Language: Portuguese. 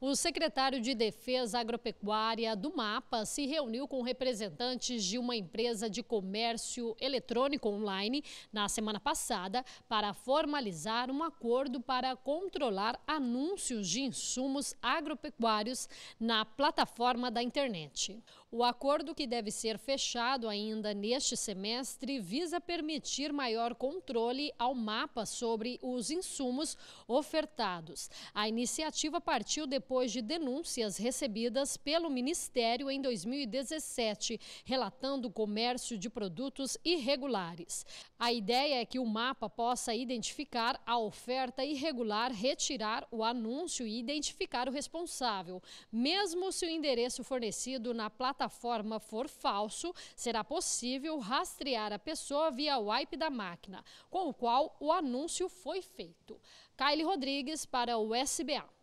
O secretário de Defesa Agropecuária do MAPA se reuniu com representantes de uma empresa de comércio eletrônico online na semana passada para formalizar um acordo para controlar anúncios de insumos agropecuários na plataforma da internet. O acordo, que deve ser fechado ainda neste semestre, visa permitir maior controle ao MAPA sobre os insumos ofertados. A iniciativa partiu depois depois de denúncias recebidas pelo Ministério em 2017, relatando comércio de produtos irregulares. A ideia é que o mapa possa identificar a oferta irregular, retirar o anúncio e identificar o responsável. Mesmo se o endereço fornecido na plataforma for falso, será possível rastrear a pessoa via wipe da máquina, com o qual o anúncio foi feito. Kylie Rodrigues para o SBA.